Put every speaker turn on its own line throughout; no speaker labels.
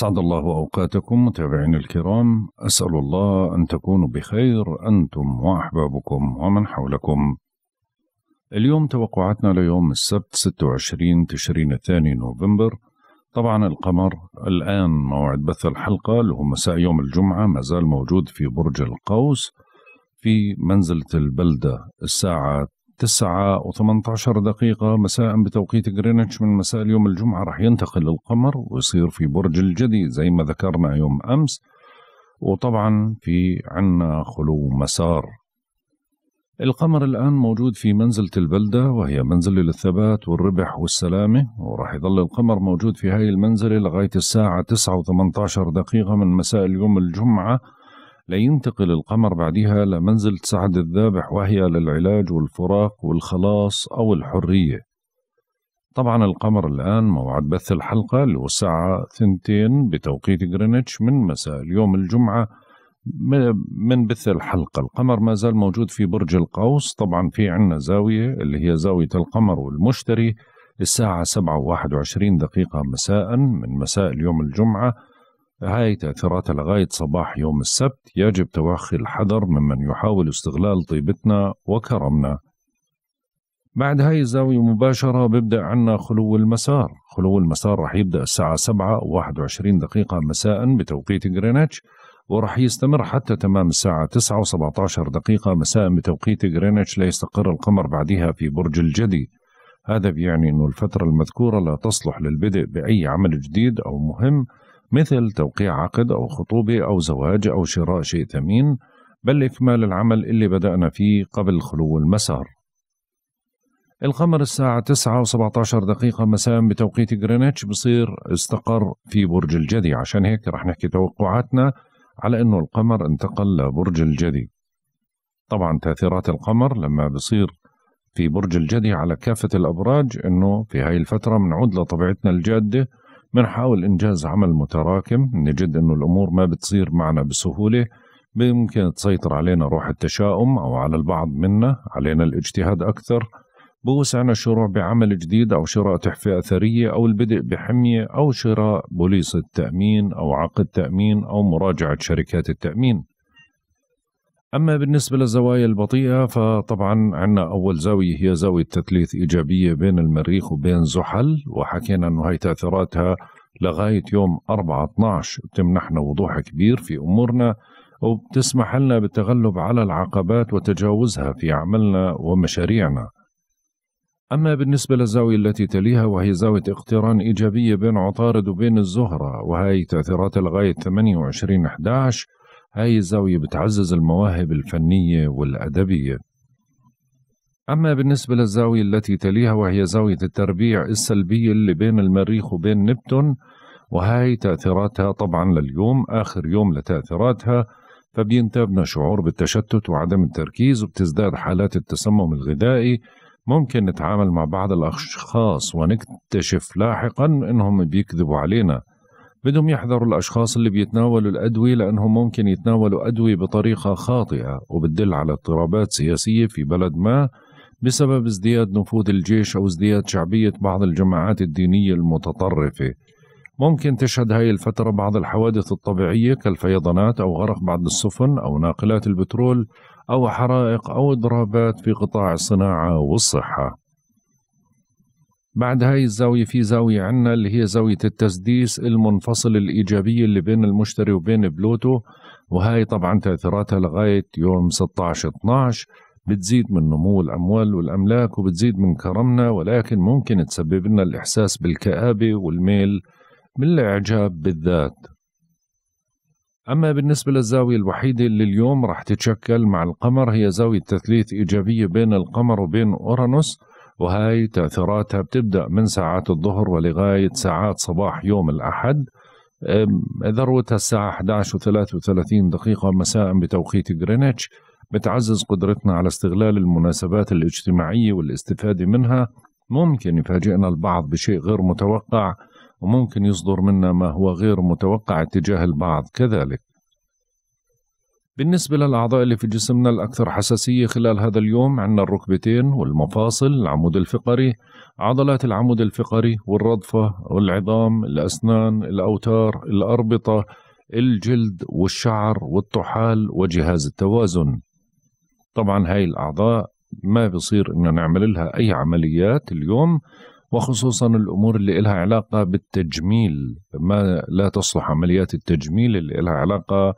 أسعد الله أوقاتكم متابعين الكرام أسأل الله أن تكونوا بخير أنتم وأحبابكم ومن حولكم اليوم توقعاتنا ليوم السبت 26 تشرين الثاني نوفمبر طبعا القمر الآن موعد بث الحلقة له مساء يوم الجمعة ما زال موجود في برج القوس في منزلة البلدة الساعة 9 و18 دقيقة مساء بتوقيت غرينتش من مساء اليوم الجمعة راح ينتقل القمر ويصير في برج الجدي زي ما ذكرنا يوم أمس وطبعا في عنا خلو مسار القمر الآن موجود في منزلة البلدة وهي منزلة للثبات والربح والسلامة وراح يظل القمر موجود في هاي المنزلة لغاية الساعة 9 و18 دقيقة من مساء اليوم الجمعة لينتقل القمر بعدها لمنزلة سعد الذابح وهي للعلاج والفراق والخلاص أو الحرية طبعا القمر الآن موعد بث الحلقة اللي هو الساعة ثنتين بتوقيت غرينتش من مساء اليوم الجمعة من بث الحلقة القمر ما زال موجود في برج القوس طبعا في عنا زاوية اللي هي زاوية القمر والمشتري الساعة سبعة وواحد وعشرين دقيقة مساء من مساء اليوم الجمعة هاي تأثيراتها لغاية صباح يوم السبت يجب توخي الحذر ممن يحاول استغلال طيبتنا وكرمنا بعد هاي الزاوية مباشرة بيبدأ عنا خلو المسار خلو المسار رح يبدأ الساعة 7 21 دقيقة مساء بتوقيت غرينتش ورح يستمر حتى تمام الساعة 9 و17 دقيقة مساء بتوقيت غرينتش ليستقر القمر بعدها في برج الجدي هذا بيعني أنه الفترة المذكورة لا تصلح للبدء بأي عمل جديد أو مهم مثل توقيع عقد أو خطوبة أو زواج أو شراء شيء ثمين بل إكمال العمل اللي بدأنا فيه قبل خلو المسار القمر الساعة 9 و17 دقيقة مساء بتوقيت غرينتش بصير استقر في برج الجدي عشان هيك رح نحكي توقعاتنا على أنه القمر انتقل لبرج الجدي طبعا تأثيرات القمر لما بصير في برج الجدي على كافة الأبراج أنه في هاي الفترة بنعود لطبيعتنا الجادة بنحاول إنجاز عمل متراكم نجد أنه الأمور ما بتصير معنا بسهولة ممكن تسيطر علينا روح التشاؤم أو على البعض منا علينا الاجتهاد أكثر بوسعنا الشروع بعمل جديد أو شراء تحفة أثرية أو البدء بحمية أو شراء بوليصة تأمين أو عقد تأمين أو مراجعة شركات التأمين أما بالنسبة للزوايا البطيئة فطبعا عندنا أول زاوية هي زاوية تثليث إيجابية بين المريخ وبين زحل وحكينا أنه هي تأثيراتها لغاية يوم 4 12 بتمنحنا وضوح كبير في أمورنا وبتسمح لنا بالتغلب على العقبات وتجاوزها في عملنا ومشاريعنا أما بالنسبة للزاوية التي تليها وهي زاوية اقتران إيجابية بين عطارد وبين الزهرة وهي تأثيرات لغاية 28 11 هاي الزاوية بتعزز المواهب الفنية والأدبية أما بالنسبة للزاوية التي تليها وهي زاوية التربيع السلبية اللي بين المريخ وبين نبتون وهاي تأثيراتها طبعا لليوم آخر يوم لتأثيراتها فبينتابنا شعور بالتشتت وعدم التركيز وبتزداد حالات التسمم الغذائي ممكن نتعامل مع بعض الأشخاص ونكتشف لاحقا أنهم بيكذبوا علينا بدهم يحذروا الأشخاص اللي بيتناولوا الأدوية لأنهم ممكن يتناولوا أدوية بطريقة خاطئة وبتدل على اضطرابات سياسية في بلد ما بسبب ازدياد نفوذ الجيش أو ازدياد شعبية بعض الجماعات الدينية المتطرفة ممكن تشهد هاي الفترة بعض الحوادث الطبيعية كالفيضانات أو غرق بعض السفن أو ناقلات البترول أو حرائق أو إضرابات في قطاع الصناعة والصحة بعد هاي الزاوية في زاوية عنا اللي هي زاوية التسديس المنفصل الإيجابية اللي بين المشتري وبين بلوتو وهاي طبعا تأثيراتها لغاية يوم 16/12 بتزيد من نمو الأموال والأملاك وبتزيد من كرمنا ولكن ممكن تسبب لنا الإحساس بالكآبة والميل من الإعجاب بالذات أما بالنسبة للزاوية الوحيدة اللي اليوم راح تتشكل مع القمر هي زاوية تثليث إيجابية بين القمر وبين أورانوس وهاي تأثيراتها بتبدأ من ساعات الظهر ولغاية ساعات صباح يوم الأحد ذروتها الساعة 11 و33 دقيقة مساء بتوقيت غرينتش بتعزز قدرتنا على استغلال المناسبات الاجتماعية والاستفادة منها ممكن يفاجئنا البعض بشيء غير متوقع وممكن يصدر منا ما هو غير متوقع اتجاه البعض كذلك بالنسبة للأعضاء اللي في جسمنا الأكثر حساسية خلال هذا اليوم عندنا الركبتين والمفاصل العمود الفقري عضلات العمود الفقري والرضفة والعظام الأسنان الأوتار الأربطة الجلد والشعر والطحال وجهاز التوازن طبعا هاي الأعضاء ما بصير إنه نعمل لها أي عمليات اليوم وخصوصا الأمور اللي إلها علاقة بالتجميل ما لا تصلح عمليات التجميل اللي إلها علاقة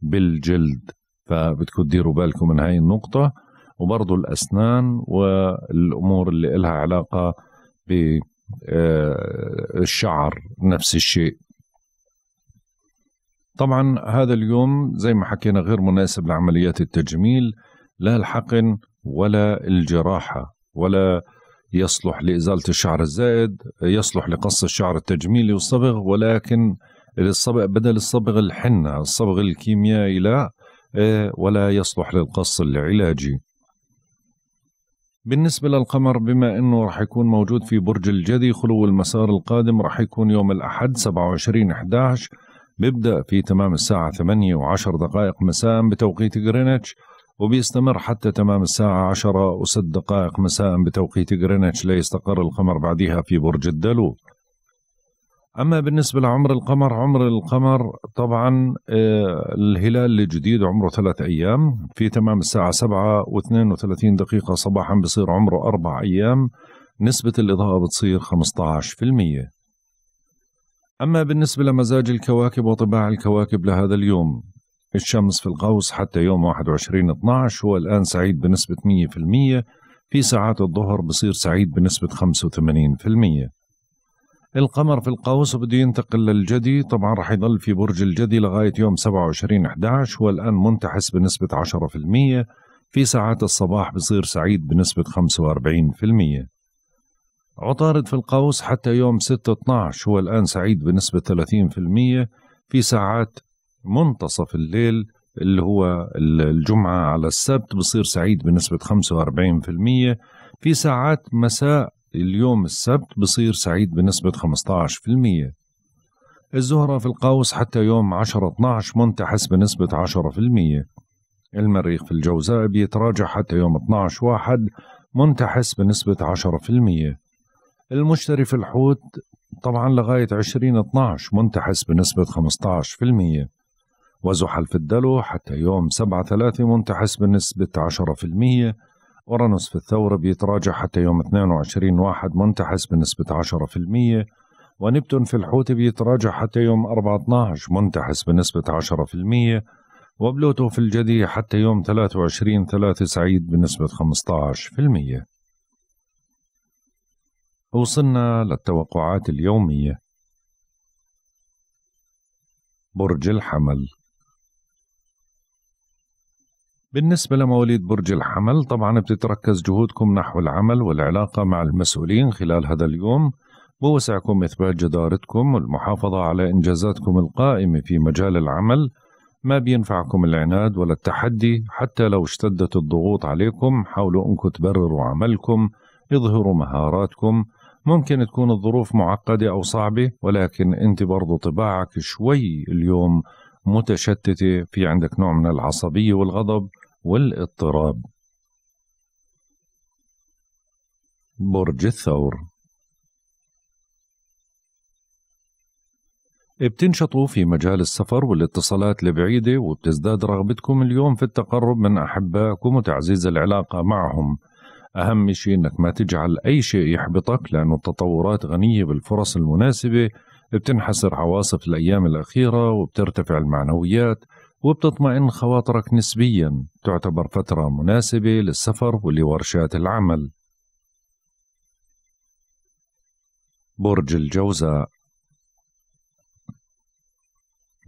بالجلد فبدكم تديروا بالكم من هاي النقطة وبرضو الأسنان والأمور اللي إلها علاقة بالشعر آه، نفس الشيء طبعا هذا اليوم زي ما حكينا غير مناسب لعمليات التجميل لا الحقن ولا الجراحة ولا يصلح لإزالة الشعر الزائد يصلح لقص الشعر التجميلي والصبغ ولكن الصبغ بدل الصبغ الحنة الصبغ الكيميائي لا آه، ولا يصلح للقص العلاجي بالنسبة للقمر بما أنه راح يكون موجود في برج الجدي خلو المسار القادم راح يكون يوم الأحد 27 11 بيبدأ في تمام الساعة 8 و10 دقائق مساء بتوقيت غرينتش وبيستمر حتى تمام الساعة 10 و6 دقائق مساء بتوقيت غرينتش ليستقر القمر بعدها في برج الدلو اما بالنسبه لعمر القمر عمر القمر طبعا آه، الهلال الجديد عمره ثلاث ايام في تمام الساعه سبعة واثنين وثلاثين دقيقه صباحا بصير عمره اربع ايام نسبه الاضاءه بتصير في المية اما بالنسبه لمزاج الكواكب وطباع الكواكب لهذا اليوم الشمس في القوس حتى يوم 21 12 هو الان سعيد بنسبه 100% في ساعات الظهر بصير سعيد بنسبه 85% القمر في القوس بده ينتقل للجدي طبعا رح يضل في برج الجدي لغاية يوم 27 11 هو الآن منتحس بنسبة 10% في ساعات الصباح بصير سعيد بنسبة 45% عطارد في القوس حتى يوم 6 12 هو الآن سعيد بنسبة 30% في ساعات منتصف الليل اللي هو الجمعة على السبت بصير سعيد بنسبة 45% في ساعات مساء اليوم السبت بصير سعيد بنسبة 15% الزهرة في القوس حتى يوم 10-12 منتحس بنسبة 10% المريخ في الجوزاء بيتراجع حتى يوم 12-1 منتحس بنسبة 10% المشتري في الحوت طبعا لغاية 20-12 منتحس بنسبة 15% وزحل في الدلو حتى يوم 7-3 منتحس بنسبة 10% أورانوس في الثورة بيتراجع حتى يوم 22 واحد منتحس بنسبة 10% ونبتون في الحوت بيتراجع حتى يوم 4 12 منتحس بنسبة 10% وبلوتو في الجدي حتى يوم 23 3 سعيد بنسبة 15% وصلنا للتوقعات اليومية برج الحمل بالنسبة لمواليد برج الحمل طبعا بتتركز جهودكم نحو العمل والعلاقة مع المسؤولين خلال هذا اليوم بوسعكم إثبات جدارتكم والمحافظة على إنجازاتكم القائمة في مجال العمل ما بينفعكم العناد ولا التحدي حتى لو اشتدت الضغوط عليكم حاولوا أنكم تبرروا عملكم اظهروا مهاراتكم ممكن تكون الظروف معقدة أو صعبة ولكن أنت برضو طباعك شوي اليوم متشتتة في عندك نوع من العصبية والغضب والاضطراب برج الثور بتنشطوا في مجال السفر والاتصالات البعيدة وبتزداد رغبتكم اليوم في التقرب من أحبائكم وتعزيز العلاقة معهم أهم شيء أنك ما تجعل أي شيء يحبطك لأن التطورات غنية بالفرص المناسبة بتنحسر عواصف الأيام الأخيرة وبترتفع المعنويات وبتطمئن خواطرك نسبيا تعتبر فترة مناسبة للسفر ولورشات العمل برج الجوزاء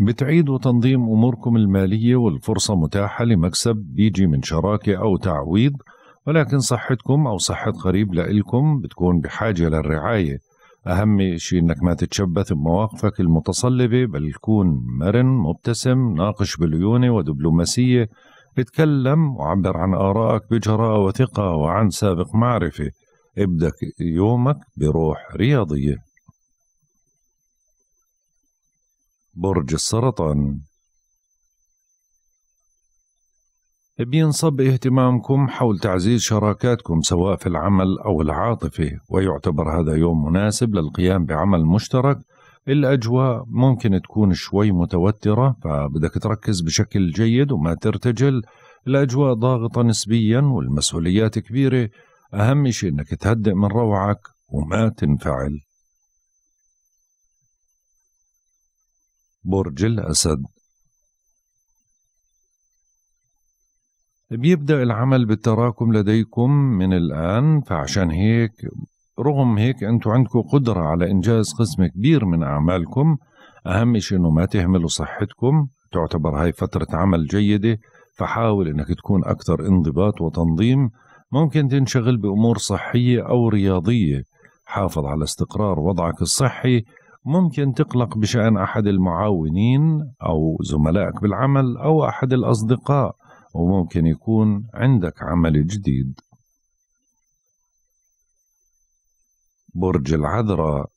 بتعيد وتنظيم أموركم المالية والفرصة متاحة لمكسب بيجي من شراكة أو تعويض ولكن صحتكم أو صحة قريب لإلكم بتكون بحاجة للرعاية أهم شيء إنك ما تتشبث بمواقفك المتصلبة بل كون مرن مبتسم ناقش بليونة ودبلوماسية اتكلم وعبر عن آرائك بجراءة وثقة وعن سابق معرفة ابدأ يومك بروح رياضية برج السرطان بينصب اهتمامكم حول تعزيز شراكاتكم سواء في العمل أو العاطفة ويعتبر هذا يوم مناسب للقيام بعمل مشترك الأجواء ممكن تكون شوي متوترة فبدك تركز بشكل جيد وما ترتجل الأجواء ضاغطة نسبيا والمسؤوليات كبيرة أهم شيء أنك تهدئ من روعك وما تنفعل برج الأسد بيبدأ طيب، العمل بالتراكم لديكم من الآن فعشان هيك رغم هيك أنتم عندكم قدرة على إنجاز قسم كبير من أعمالكم أهم شيء أنه ما تهملوا صحتكم تعتبر هاي فترة عمل جيدة فحاول أنك تكون أكثر انضباط وتنظيم ممكن تنشغل بأمور صحية أو رياضية حافظ على استقرار وضعك الصحي ممكن تقلق بشأن أحد المعاونين أو زملائك بالعمل أو أحد الأصدقاء وممكن يكون عندك عمل جديد برج العذراء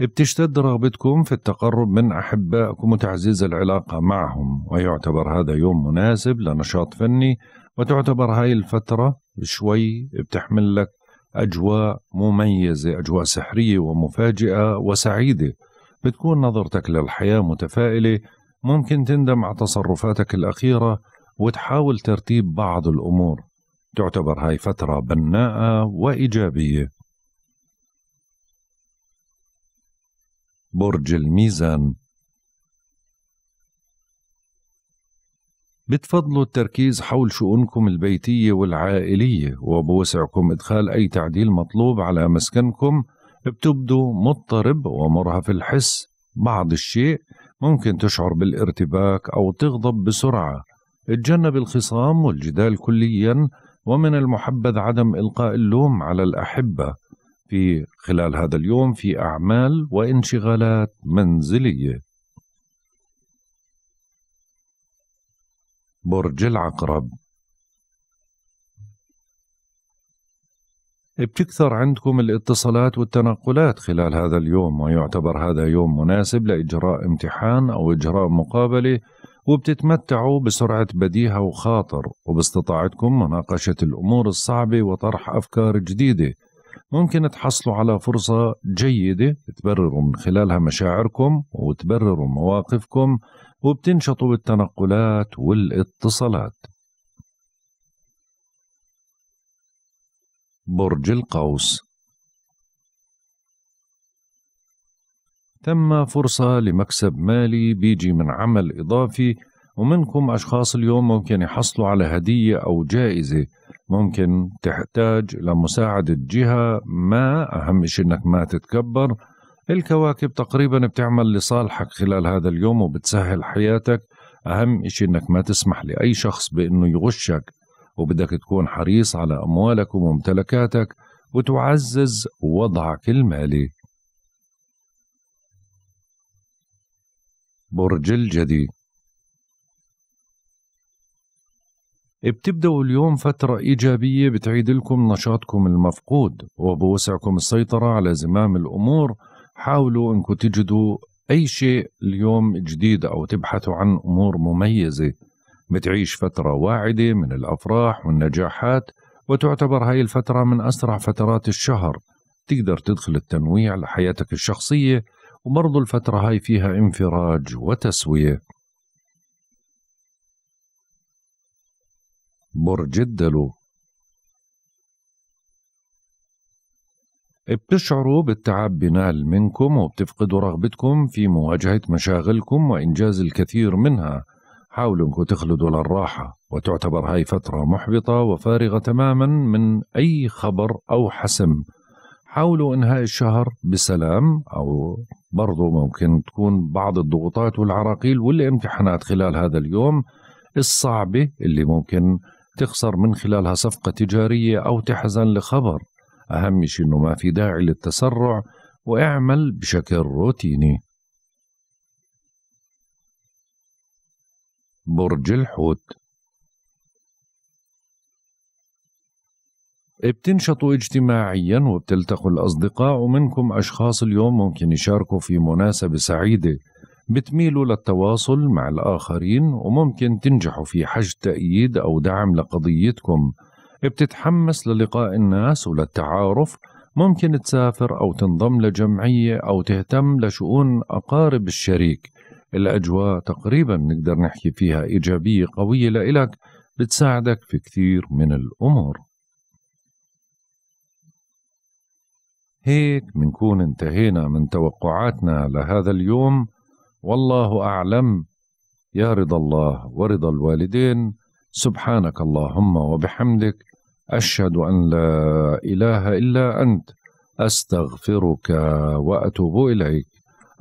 بتشتد رغبتكم في التقرب من أحبائكم وتعزيز العلاقة معهم ويعتبر هذا يوم مناسب لنشاط فني وتعتبر هاي الفترة شوي بتحمل لك أجواء مميزة أجواء سحرية ومفاجئة وسعيدة بتكون نظرتك للحياة متفائلة ممكن تندم على تصرفاتك الأخيرة وتحاول ترتيب بعض الأمور تعتبر هاي فترة بناءة وإيجابية برج الميزان بتفضلوا التركيز حول شؤونكم البيتية والعائلية وبوسعكم إدخال أي تعديل مطلوب على مسكنكم بتبدو مضطرب ومرهف الحس بعض الشيء ممكن تشعر بالارتباك أو تغضب بسرعة اتجنب الخصام والجدال كليا ومن المحبذ عدم إلقاء اللوم على الأحبة في خلال هذا اليوم في أعمال وانشغالات منزلية برج العقرب بتكثر عندكم الاتصالات والتنقلات خلال هذا اليوم ويعتبر هذا يوم مناسب لإجراء امتحان أو إجراء مقابلة وبتتمتعوا بسرعة بديهة وخاطر وباستطاعتكم مناقشة الأمور الصعبة وطرح أفكار جديدة ممكن تحصلوا على فرصة جيدة تبرروا من خلالها مشاعركم وتبرروا مواقفكم وبتنشطوا بالتنقلات والاتصالات برج القوس تم فرصة لمكسب مالي بيجي من عمل إضافي ومنكم أشخاص اليوم ممكن يحصلوا على هدية أو جائزة ممكن تحتاج لمساعدة جهة ما أهم شيء إنك ما تتكبر الكواكب تقريبا بتعمل لصالحك خلال هذا اليوم وبتسهل حياتك أهم شيء إنك ما تسمح لأي شخص بإنه يغشك وبدك تكون حريص على أموالك وممتلكاتك وتعزز وضعك المالي برج الجدي بتبدأوا اليوم فترة إيجابية بتعيد لكم نشاطكم المفقود وبوسعكم السيطرة على زمام الأمور حاولوا أنكم تجدوا أي شيء اليوم جديد أو تبحثوا عن أمور مميزة بتعيش فترة واعدة من الأفراح والنجاحات وتعتبر هاي الفترة من أسرع فترات الشهر تقدر تدخل التنويع لحياتك الشخصية ومرض الفترة هاي فيها انفراج وتسوية برج الدلو بتشعروا بالتعب بنال منكم وبتفقدوا رغبتكم في مواجهة مشاغلكم وإنجاز الكثير منها حاولوا انكم تخلدوا للراحة وتعتبر هاي فترة محبطة وفارغة تماما من أي خبر أو حسم حاولوا إنهاء الشهر بسلام أو برضو ممكن تكون بعض الضغوطات والعراقيل والامتحانات خلال هذا اليوم الصعبة اللي ممكن تخسر من خلالها صفقة تجارية أو تحزن لخبر أهم شيء إنه ما في داعي للتسرع واعمل بشكل روتيني برج الحوت بتنشطوا اجتماعيا وبتلتقوا الأصدقاء منكم أشخاص اليوم ممكن يشاركوا في مناسبة سعيدة بتميلوا للتواصل مع الآخرين وممكن تنجحوا في حج تأييد أو دعم لقضيتكم بتتحمس للقاء الناس وللتعارف ممكن تسافر أو تنضم لجمعية أو تهتم لشؤون أقارب الشريك الأجواء تقريبا بنقدر نحكي فيها إيجابية قوية لإلك بتساعدك في كثير من الأمور هيك منكون انتهينا من توقعاتنا لهذا اليوم والله أعلم يا رضا الله ورضا الوالدين سبحانك اللهم وبحمدك أشهد أن لا إله إلا أنت أستغفرك وأتوب إليك